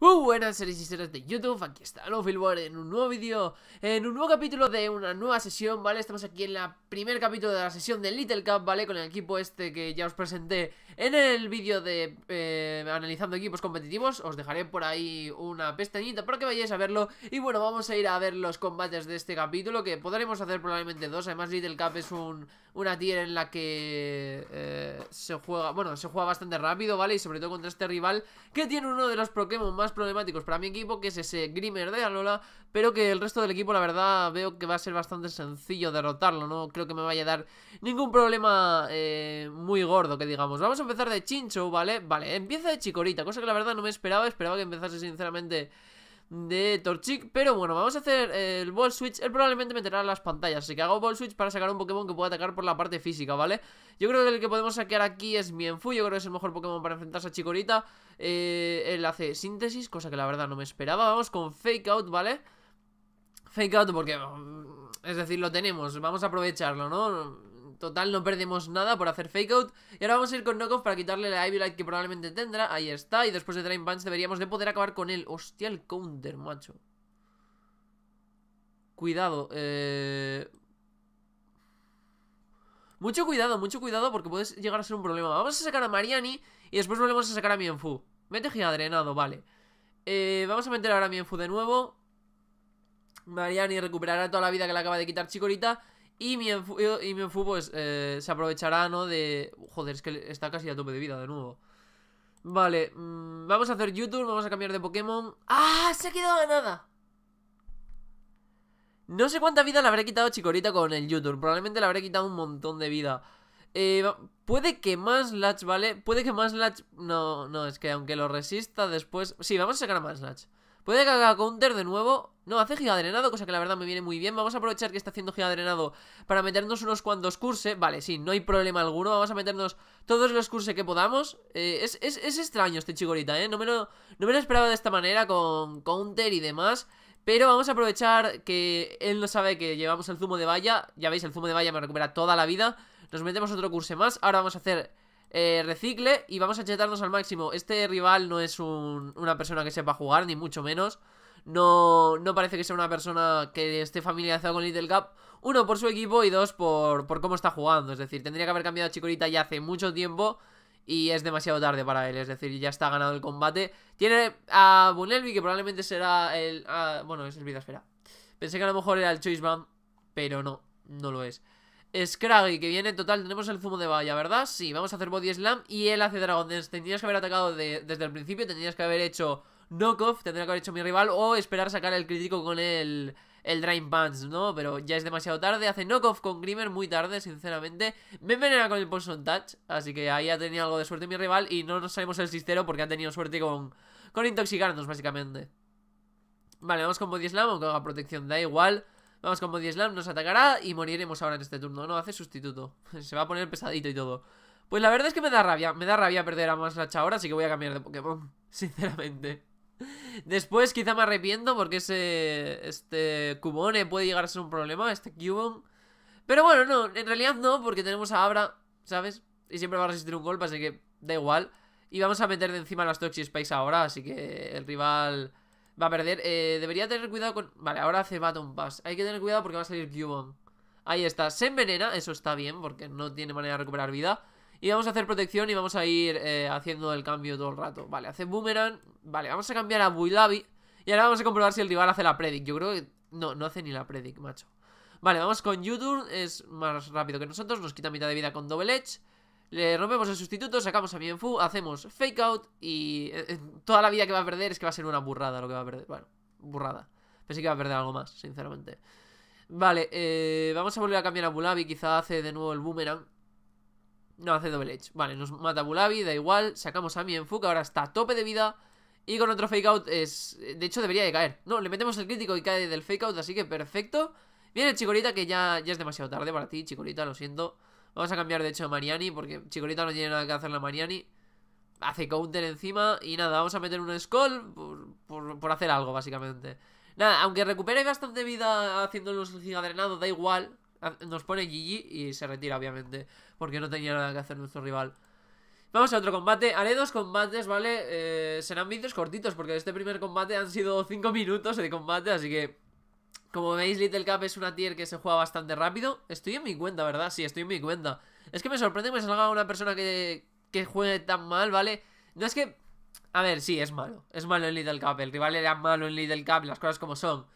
buenas seres y seres de YouTube, aquí está Lofilboard en un nuevo vídeo, en un nuevo capítulo de una nueva sesión, ¿vale? Estamos aquí en el primer capítulo de la sesión de Little Cup, ¿vale? Con el equipo este que ya os presenté en el vídeo de eh, analizando equipos competitivos Os dejaré por ahí una pestañita para que vayáis a verlo Y bueno, vamos a ir a ver los combates de este capítulo, que podremos hacer probablemente dos Además Little Cup es un, una tier en la que eh, se juega, bueno, se juega bastante rápido, ¿vale? Y sobre todo contra este rival que tiene uno de los Pokémon más problemáticos para mi equipo, que es ese Grimer de Alola, pero que el resto del equipo, la verdad, veo que va a ser bastante sencillo derrotarlo, no creo que me vaya a dar ningún problema eh, muy gordo, que digamos. Vamos a empezar de Chincho, ¿vale? Vale, empieza de Chicorita, cosa que la verdad no me esperaba, esperaba que empezase sinceramente de Torchic Pero bueno, vamos a hacer el Ball Switch Él probablemente meterá las pantallas Así que hago Ball Switch para sacar un Pokémon que pueda atacar por la parte física, ¿vale? Yo creo que el que podemos sacar aquí es Mienfu Yo creo que es el mejor Pokémon para enfrentarse a Chikorita eh, Él hace síntesis, cosa que la verdad no me esperaba Vamos con Fake Out, ¿vale? Fake Out porque... Mm, es decir, lo tenemos, vamos a aprovecharlo, ¿no? Total, no perdemos nada por hacer fake out. Y ahora vamos a ir con knockoff para quitarle la Ivy Light que probablemente tendrá. Ahí está. Y después de Drain Punch deberíamos de poder acabar con él. Hostia, el counter, macho. Cuidado. Eh. Mucho cuidado, mucho cuidado porque puedes llegar a ser un problema. Vamos a sacar a Mariani y después volvemos a sacar a Mienfu. Mete drenado vale. Eh, vamos a meter ahora a Mienfu de nuevo. Mariani recuperará toda la vida que le acaba de quitar Chikorita. Y mi y pues se aprovechará, ¿no? De... Joder, es que está casi a tope de vida de nuevo. Vale, mm, vamos a hacer YouTube, vamos a cambiar de Pokémon. ¡Ah! Se ha quedado nada. No sé cuánta vida le habré quitado Chicorita con el YouTube. Probablemente le habré quitado un montón de vida. Eh, puede que más Latch, ¿vale? Puede que más Latch... No, no, es que aunque lo resista después... Sí, vamos a sacar a más Latch. Puede que haga counter de nuevo no, hace giga drenado, cosa que la verdad me viene muy bien. Vamos a aprovechar que está haciendo giga drenado para meternos unos cuantos curse. Vale, sí, no hay problema alguno. Vamos a meternos todos los curse que podamos. Eh, es, extraño este chigorita, ¿eh? No me, lo, no me esperaba de esta manera con counter y demás. Pero vamos a aprovechar que él no sabe que llevamos el zumo de valla. Ya veis, el zumo de valla me recupera toda la vida. Nos metemos otro curse más. Ahora vamos a hacer eh, recicle y vamos a chetarnos al máximo. Este rival no es una persona que sepa jugar, ni mucho menos no, no parece que sea una persona que esté familiarizado con Little Cup. Uno, por su equipo y dos, por, por cómo está jugando. Es decir, tendría que haber cambiado a Chikorita ya hace mucho tiempo y es demasiado tarde para él, es decir, ya está ganado el combate. Tiene a Bunelby, que probablemente será el... Ah, bueno, es el Vidasfera. Pensé que a lo mejor era el Choice Band, pero no, no lo es. Scraggy, que viene, total, tenemos el zumo de valla, ¿verdad? Sí, vamos a hacer Body Slam y él hace Dragon Dance. Tendrías que haber atacado desde el principio, tendrías que haber hecho knockoff tendría que haber hecho mi rival o esperar sacar el crítico con el, el Drain Pants, ¿no? Pero ya es demasiado tarde, hace knockoff con Grimer muy tarde, sinceramente. Me envenena con el Poison Touch, así que ahí ha tenido algo de suerte mi rival y no nos salimos el cistero porque ha tenido suerte con, con intoxicarnos, básicamente. Vale, vamos con Body Slam, aunque haga protección, da igual. Vamos con Body Slam, nos atacará y moriremos ahora en este turno. No, hace sustituto. Se va a poner pesadito y todo. Pues la verdad es que me da rabia. Me da rabia perder a Maslacha ahora, así que voy a cambiar de Pokémon. Sinceramente. Después quizá me arrepiento porque ese este Cubone puede llegar a ser un problema, este Cubone. Pero bueno, no, en realidad no, porque tenemos a Abra, ¿sabes? Y siempre va a resistir un golpe, así que da igual. Y vamos a meter de encima las Toxic Space ahora, así que el rival va a perder. Eh, debería tener cuidado con... Vale, ahora hace Baton Pass. Hay que tener cuidado porque va a salir Cubone. Ahí está, se envenena, eso está bien porque no tiene manera de recuperar vida. Y vamos a hacer protección y vamos a ir eh, haciendo el cambio todo el rato. Vale, hace Boomerang, Vale, vamos a cambiar a Bulabi. Y ahora vamos a comprobar si el rival hace la predic. Yo creo que no, no hace ni la predic, macho. Vale, vamos con Youtube Es más rápido que nosotros. Nos quita mitad de vida con Double Edge. Le rompemos el sustituto, sacamos a Mienfu, hacemos fake out y eh, eh, toda la vida que va a perder es que va a ser una burrada lo que va a perder. Bueno, burrada. Pensé que va a perder algo más, sinceramente. Vale, eh, vamos a volver a cambiar a Bulabi. Quizá hace de nuevo el boomerang. No, hace double edge. Vale, nos mata Bulabi, da igual. Sacamos a Mienfu, que ahora está a tope de vida. Y con otro fake out es... De hecho debería de caer No, le metemos el crítico y cae del fake out, así que perfecto Viene Chicorita que ya, ya es demasiado tarde para ti, Chikorita, lo siento Vamos a cambiar de hecho a Mariani porque Chikorita no tiene nada que hacerle a Mariani Hace counter encima y nada, vamos a meter un Skull por, hacer algo básicamente Nada, aunque recupere bastante vida haciendo los drenado da igual. Nos pone GG y se retira, obviamente. Porque no tenía nada que hacer nuestro rival. Vamos a otro combate, haré dos combates, ¿vale? Eh, serán vídeos cortitos porque este primer combate han sido 5 minutos de combate, así que... Como veis, Little Cap es una tier que se juega bastante rápido. Estoy en mi cuenta, ¿verdad? Sí, estoy en mi cuenta. Es que me sorprende que me salga una persona que, que juegue tan mal, ¿vale? No es que... A ver, sí, es malo. Es malo en Little Cup. El rival era malo en Little Cap, las cosas como son.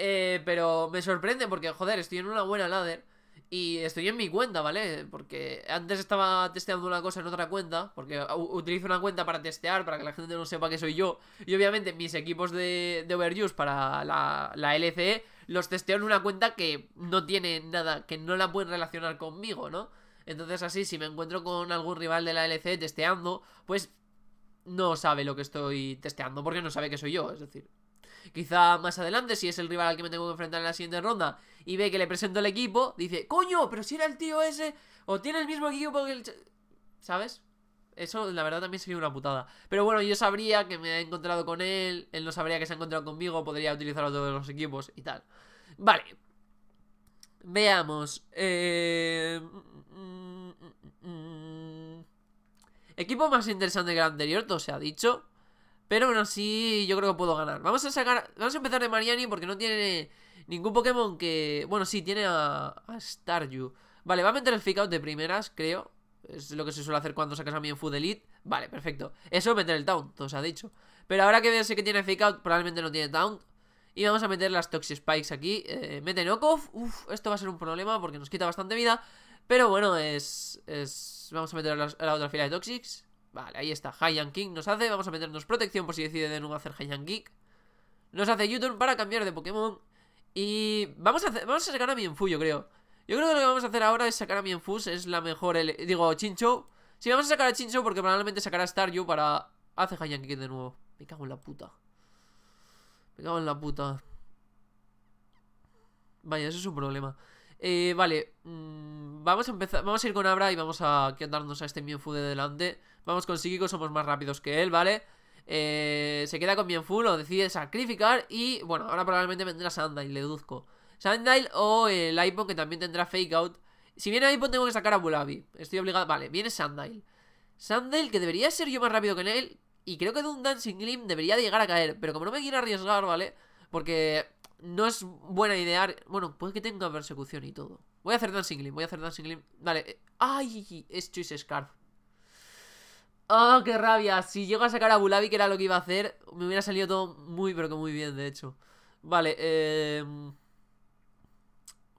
Eh, pero me sorprende porque, joder, estoy en una buena ladder. Y estoy en mi cuenta, ¿vale? Porque antes estaba testeando una cosa en otra cuenta, porque utilizo una cuenta para testear, para que la gente no sepa que soy yo. Y obviamente mis equipos de, de overuse para la, la LCE los testeo en una cuenta que no tiene nada, que no la pueden relacionar conmigo, ¿no? Entonces así, si me encuentro con algún rival de la LCE testeando, pues no sabe lo que estoy testeando, porque no sabe que soy yo, es decir, Quizá más adelante, si es el rival al que me tengo que enfrentar en la siguiente ronda y ve que le presento el equipo, dice, coño, pero si era el tío ese, o tiene el mismo equipo que el... ¿Sabes? Eso, la verdad, también sería una putada. Pero bueno, yo sabría que me he encontrado con él, él no sabría que se ha encontrado conmigo, podría utilizar otro todos los equipos y tal. Vale. Veamos. Eh, mm, mm, mm, equipo más interesante que el anterior, todo se ha dicho. Pero bueno, sí, yo creo que puedo ganar. Vamos a sacar. Vamos a empezar de Mariani porque no tiene ningún Pokémon que. Bueno, sí, tiene a, a Staryu. Vale, va a meter el fake out de primeras, creo. Es lo que se suele hacer cuando sacas a mí en Food Elite. Vale, perfecto. Eso meter el Taunt, se ha dicho. Pero ahora que veo que tiene fake out, probablemente no tiene Taunt. Y vamos a meter las Toxic Spikes aquí. Eh, mete Knockoff. Uf, esto va a ser un problema porque nos quita bastante vida. Pero bueno, es. Vamos a meter a la otra fila de Toxics. Vale, ahí está. Hyang King nos hace. Vamos a meternos protección por si decide de nuevo hacer Hyang Geek Nos hace YouTube para cambiar de Pokémon. Y vamos a, vamos a sacar a Mienfu, yo creo. Yo creo que lo que vamos a hacer ahora es sacar a Mienfu. Es la mejor. digo, chincho Si, vamos a sacar a Chinchou porque probablemente sacará a Staryu para. Hace Hyang King de nuevo. Me cago en la puta. Me cago en la puta. Vaya, eso es un problema. Eh, vale, mm, vamos a empezar. Vamos a ir con Abra y vamos a quedarnos a este Mienfu de delante. Vamos con Psíquico, somos más rápidos que él, ¿vale? Eh, se queda con full lo decide sacrificar y, bueno, ahora probablemente vendrá Sandile, le deduzco. Sandile o el eh, iPhone que también tendrá Fake Out. Si viene iPhone tengo que sacar a Bulabi, estoy obligado... Vale, viene Sandile. Sandile, que debería ser yo más rápido que él, y creo que de un Dancing Gleam debería llegar a caer, pero como no me quiero arriesgar, ¿vale? Porque no es buena idea... Bueno, puede que tenga persecución y todo. Voy a hacer Dancing Gleam, voy a hacer Dancing Gleam. Vale. Eh, ¡Ay! Es Scarf. ¡Oh, qué rabia! Si llego a sacar a Bulabi, que era lo que iba a hacer, me hubiera salido todo muy, pero que muy bien, de hecho. Vale, eh... Un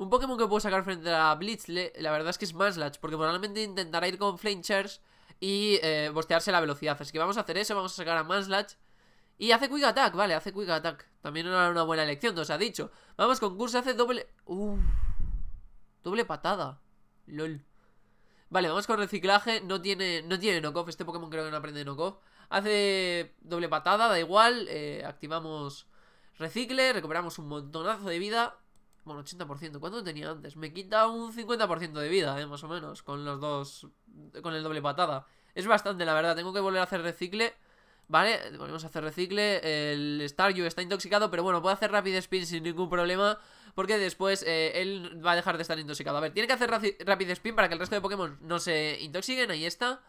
Pokémon que puedo sacar frente a Blitzle, la verdad es que es Manslatch. porque probablemente intentará ir con Flinchers y eh, bostearse la velocidad. Así que vamos a hacer eso, vamos a sacar a Manslatch. Y hace Quick Attack, vale, hace Quick Attack. También era una buena elección, nos ha dicho. Vamos con Curse, hace doble... Uh Doble patada. LOL. Vale, vamos con reciclaje. No tiene, no tiene knockoff. Este Pokémon creo que no aprende knockoff. Hace doble patada, da igual. Eh, activamos recicle. Recuperamos un montonazo de vida. Bueno, 80%. ¿Cuánto tenía antes? Me quita un 50% de vida, eh, más o menos. Con los dos. Con el doble patada. Es bastante, la verdad. Tengo que volver a hacer recicle. Vale, volvemos a hacer recicle. El Staryu está intoxicado, pero bueno, puedo hacer rapid spin sin ningún problema porque después eh, él va a dejar de estar intoxicado. A ver, tiene que hacer Rapid Spin para que el resto de Pokémon no se intoxiquen, ahí está.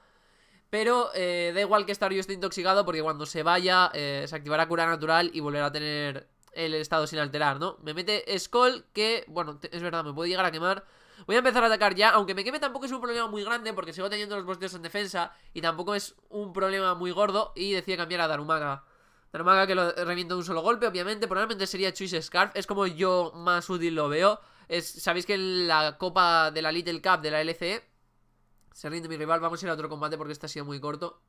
Pero eh, da igual que Yo esté intoxicado porque cuando se vaya eh, se activará cura natural y volverá a tener el estado sin alterar, ¿no? Me mete Skull que, bueno, es verdad, me puede llegar a quemar. Voy a empezar a atacar ya, aunque me queme tampoco es un problema muy grande porque sigo teniendo los bosteos en defensa y tampoco es un problema muy gordo y decía cambiar a Darumaga. Darumaka que lo revienta de un solo golpe, obviamente. Probablemente sería Choice Scarf. Es como yo más útil lo veo. Es, Sabéis que en la copa de la Little Cup de la LCE se rinde mi rival. Vamos a ir a otro combate porque este ha sido muy corto.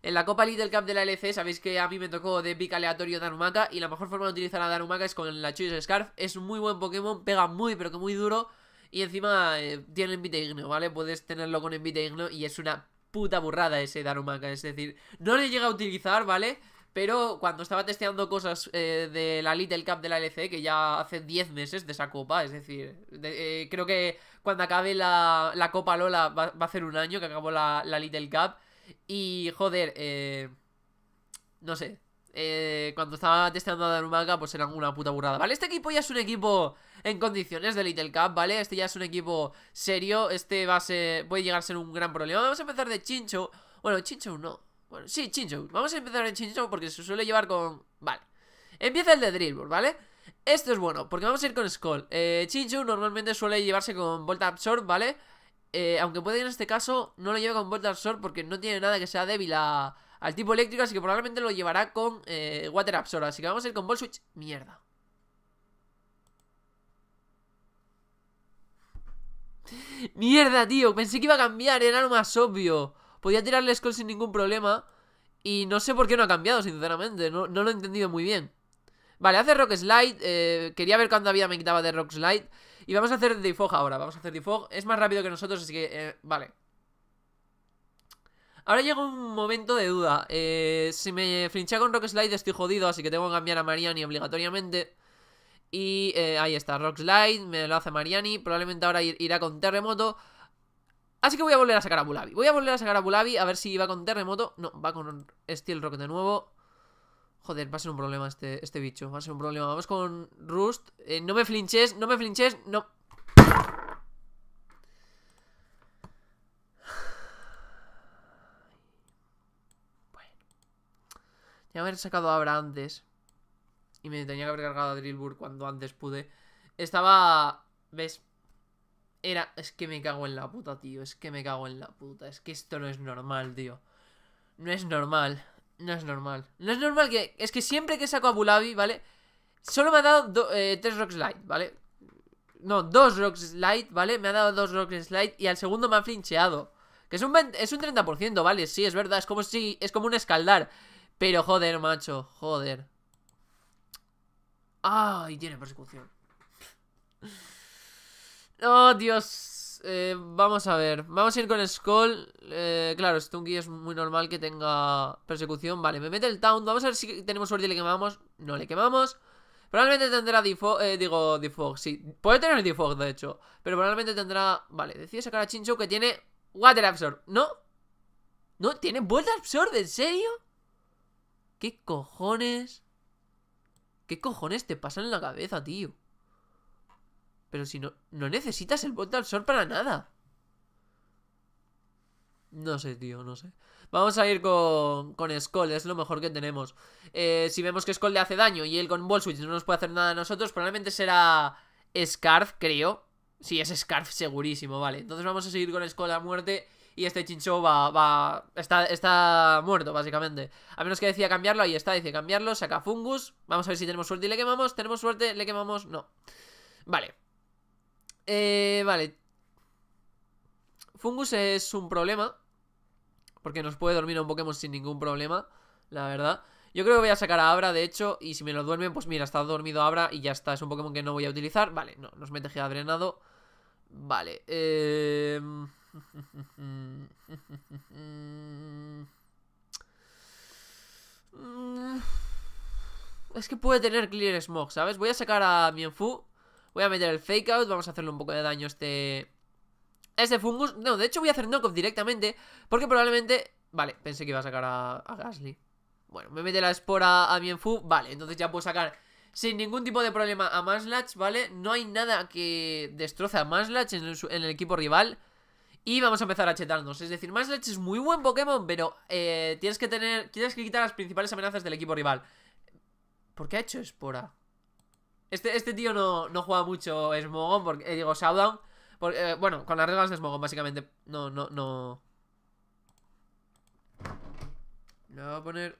En la Copa Little Cup de la LC, e, sabéis que a mí me tocó de pick aleatorio Darumaka y la mejor forma de utilizar a Darumaka es con la Choice Scarf. Es un muy buen Pokémon, pega muy pero que muy duro y encima eh, tiene envite igno, ¿vale? Puedes tenerlo con envite igno y es una puta burrada ese Darumaka, es decir, no le llega a utilizar, ¿vale? Pero cuando estaba testeando cosas eh, de la Little Cup de la LC que ya hace 10 meses de esa copa, es decir, eh, creo que cuando acabe la, la Copa Lola va, a hacer un año que acabó la, la Little Cup. Y joder, eh, no sé, cuando estaba testeando a Darumaga, pues era una puta burrada, ¿vale? Este equipo ya es un equipo en condiciones de Little Cup, ¿vale? Este ya es un equipo serio, este va a puede llegar a ser un gran problema. Vamos a empezar de Chincho. Bueno, Chincho no, bueno, sí, Chinchou. Vamos a empezar en Chinchou porque se suele llevar con... Vale. Empieza el de Drillboard, ¿vale? Esto es bueno, porque vamos a ir con Skull. Eh, Chinchou normalmente suele llevarse con Volta Absorb, ¿vale? Eh, aunque puede que en este caso no lo lleve con Volta Absorb porque no tiene nada que sea débil al tipo eléctrico, así que probablemente lo llevará con eh, Water Absorb. Así que vamos a ir con Volt Switch. Mierda. Mierda, tío. Pensé que iba a cambiar, era lo más obvio. Podía tirarle Skull sin ningún problema. Y no sé por qué no ha cambiado, sinceramente. No, lo he entendido muy bien. Vale, hace Rock Slide. Eh, quería ver cuánta había me quitaba de Rock Slide. Y vamos a hacer Defog ahora. Vamos a hacer Defog. Es más rápido que nosotros, así que... Eh, vale. Ahora llega un momento de duda. Eh, si me flincha con Rock Slide estoy jodido, así que tengo que cambiar a Mariani obligatoriamente. Y ahí está, Rock Slide. Me lo hace Mariani. Probablemente ahora irá con Terremoto. Así que voy a volver a sacar a Bulabi. Voy a volver a sacar a Bulabi a ver si va con terremoto. No, va con Steel Rock de nuevo. Joder, va a ser un problema este, este bicho. Va a ser un problema. Vamos con Rust. Eh, no me flinches, no me flinches, no. Bueno. Ya haber sacado a Abra antes. Y me tenía que haber cargado a Drillbur cuando antes pude. Estaba... ¿Ves? Era, es que me cago en la puta, tío. Es que me cago en la puta. Es que esto no es normal, tío. No es normal. No es normal. No es normal que... Es que siempre que saco a Bulabi, ¿vale? Solo me ha dado eh, tres Rocks Light, ¿vale? No, dos Rocks Light, ¿vale? Me ha dado dos rock Light y al segundo me ha flincheado. Que es un, es un 30%, ¿vale? Sí, es verdad. Es como si... Es como un escaldar. Pero joder, macho. Joder. Ay, tiene persecución. Oh, Dios. Eh, vamos a ver. Vamos a ir con Skull. Eh, claro, Stunky es muy normal que tenga persecución. Vale, me mete el Town. Vamos a ver si tenemos suerte y le quemamos. No le quemamos. Probablemente tendrá Defog, eh, digo, Defog, sí. Puede tener Defog, de hecho. Pero probablemente tendrá... Vale, decide sacar a Chinchou que tiene Water Absorb. ¿No? ¿No? ¿Tiene Water Absorb? ¿En serio? ¿Qué cojones? ¿Qué cojones te pasan en la cabeza, tío? Pero si no, no necesitas el bot de para nada. No sé, tío, no sé. Vamos a ir con, con Skull, es lo mejor que tenemos. Eh, si vemos que Skull le hace daño y él con Ball Switch no nos puede hacer nada a nosotros, probablemente será Scarf, creo. Si es Scarf segurísimo, vale. Entonces vamos a seguir con Skull a muerte y este Chincho va... va está, está muerto, básicamente. A menos que decía cambiarlo, ahí está, dice cambiarlo, saca Fungus. Vamos a ver si tenemos suerte y le quemamos. ¿Tenemos suerte? ¿Le quemamos? No. Vale. Eh, vale. Fungus es un problema. Porque nos puede dormir a un Pokémon sin ningún problema. La verdad. Yo creo que voy a sacar a Abra, de hecho. Y si me lo duermen, pues mira, está dormido Abra y ya está. Es un Pokémon que no voy a utilizar. Vale, no, nos mete Giga Drenado. Vale. Eh... Es que puede tener Clear Smog, ¿sabes? Voy a sacar a Mienfu. Voy a meter el fake out, vamos a hacerle un poco de daño a este... este fungus. No, de hecho voy a hacer knockoff directamente, porque probablemente... Vale, pensé que iba a sacar a, Gasly. Bueno, me mete la espora a Mienfu, vale, entonces ya puedo sacar sin ningún tipo de problema a Maslach, ¿vale? No hay nada que destroce a Maslach en el, equipo rival. Y vamos a empezar a chetarnos. Es decir, Maslach es muy buen Pokémon, pero eh, tienes que tener. Tienes que quitar las principales amenazas del equipo rival. ¿Por qué ha hecho Espora? Este, este, tío no, juega mucho Smogon, porque, eh, digo, Showdown. Porque, eh, bueno, con las reglas de Smogon, básicamente. No, no, no. Le voy a poner.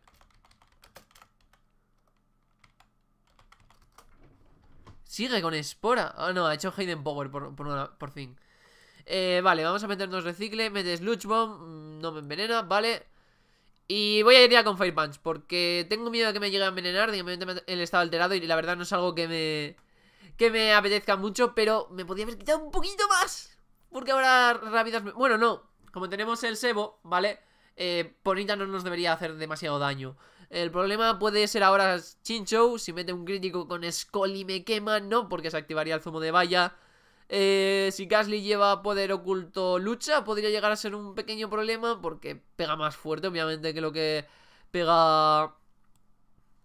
Sigue con espora. Ah, no, ha hecho Hayden Power por, fin. Eh, vale, vamos a meternos recicle. Metes Bomb mm, No me envenena, vale. Y voy a ir ya con Fire Punch, porque tengo miedo de que me llegue a envenenar, de el estado alterado y la verdad no es algo que me, que me apetezca mucho, pero me podía haber quitado un poquito más. Porque ahora rápidas... Bueno, no, como tenemos el sebo, ¿vale? Eh, Ponita no nos debería hacer demasiado daño. El problema puede ser ahora Chinchou, si mete un crítico con Skull y me quema, no, porque se activaría el zumo de valla. Eh, si Gasly lleva poder oculto lucha, podría llegar a ser un pequeño problema porque pega más fuerte, obviamente, que lo que pega...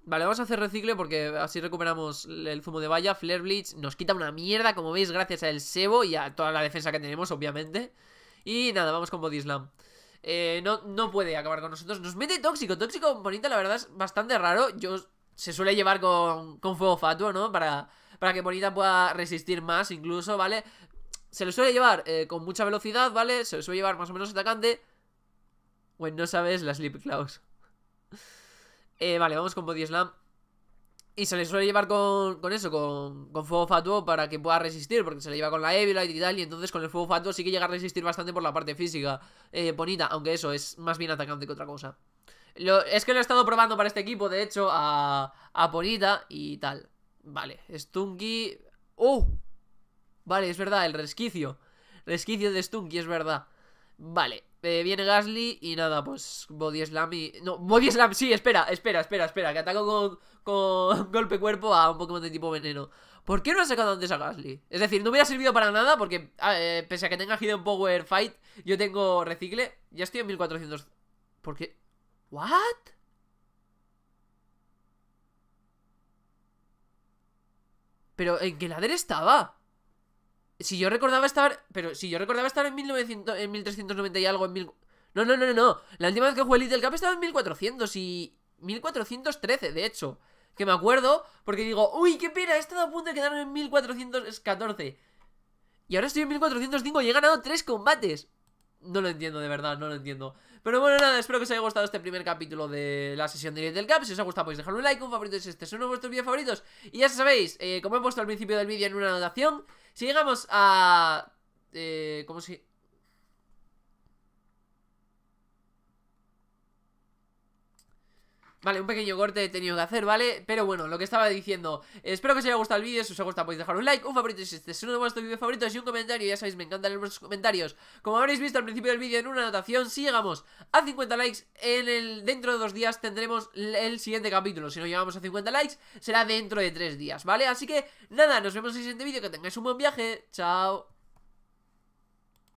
Vale, vamos a hacer recicle porque así recuperamos el zumo de valla. Flare Blitz nos quita una mierda, como veis, gracias al Sebo y a toda la defensa que tenemos, obviamente. Y nada, vamos con Body Eh, no, no puede acabar con nosotros. Nos mete tóxico. Tóxico bonita, la verdad, es bastante raro. Yo se suele llevar con, con fuego fatuo, ¿no? Para para que Bonita pueda resistir más incluso, ¿vale? Se le suele llevar eh, con mucha velocidad, ¿vale? Se le suele llevar más o menos atacante. Bueno, no sabes la Sleep Claws. Eh, vale, vamos con Body Slam. Y se le suele llevar con, eso, con, con, fuego fatuo para que pueda resistir, porque se le lleva con la Evilite y tal, y entonces con el fuego fatuo sí que llega a resistir bastante por la parte física. Eh, bonita, aunque eso, es más bien atacante que otra cosa. Lo, es que lo he estado probando para este equipo, de hecho, a, a Bonita y tal. Vale, Stunky... ¡Oh! Vale, es verdad, el resquicio. Resquicio de Stunky, es verdad. Vale, eh, viene Gasly y nada, pues Body Slam y... No, Body Slam, sí, espera, espera, espera, espera, que ataco con, golpe cuerpo a un Pokémon de tipo veneno. ¿Por qué no ha sacado antes a Gasly? Es decir, no hubiera servido para nada porque ah, eh, pese a que tenga Hidden Power Fight, yo tengo Recicle. Ya estoy en 1400... ¿Por qué? ¿What? Pero eh, en ladder estaba. Si yo recordaba estar. Pero si yo recordaba estar en, 1900, en 1390 y algo, en mil... No, no, no, no, no. La última vez que jugué Little Cup estaba en 1400 y. 1413, de hecho. Que me acuerdo, porque digo, uy, qué pena, he estado a punto de quedarme en 1414. Y ahora estoy en 1405 y he ganado Tres combates. No lo entiendo, de verdad, no lo entiendo. Pero bueno, nada, espero que os haya gustado este primer capítulo de la sesión de of del Cap. Si os ha gustado, podéis dejar un like, un favorito si este es uno de vuestros vídeos favoritos. Y ya sabéis, eh, como he puesto al principio del vídeo en una anotación, si llegamos a... Eh, ¿Cómo se...? Vale, un pequeño corte he tenido que hacer, ¿vale? Pero bueno, lo que estaba diciendo Espero que os haya gustado el vídeo, si os ha gustado podéis dejar un like Un favorito si este es uno de vuestros vídeos favoritos Y un comentario, ya sabéis, me encantan los comentarios Como habréis visto al principio del vídeo en una anotación Si llegamos a 50 likes en el Dentro de dos días tendremos el siguiente capítulo Si no llegamos a 50 likes, será dentro de tres días, ¿vale? Así que, nada, nos vemos en el siguiente vídeo Que tengáis un buen viaje, chao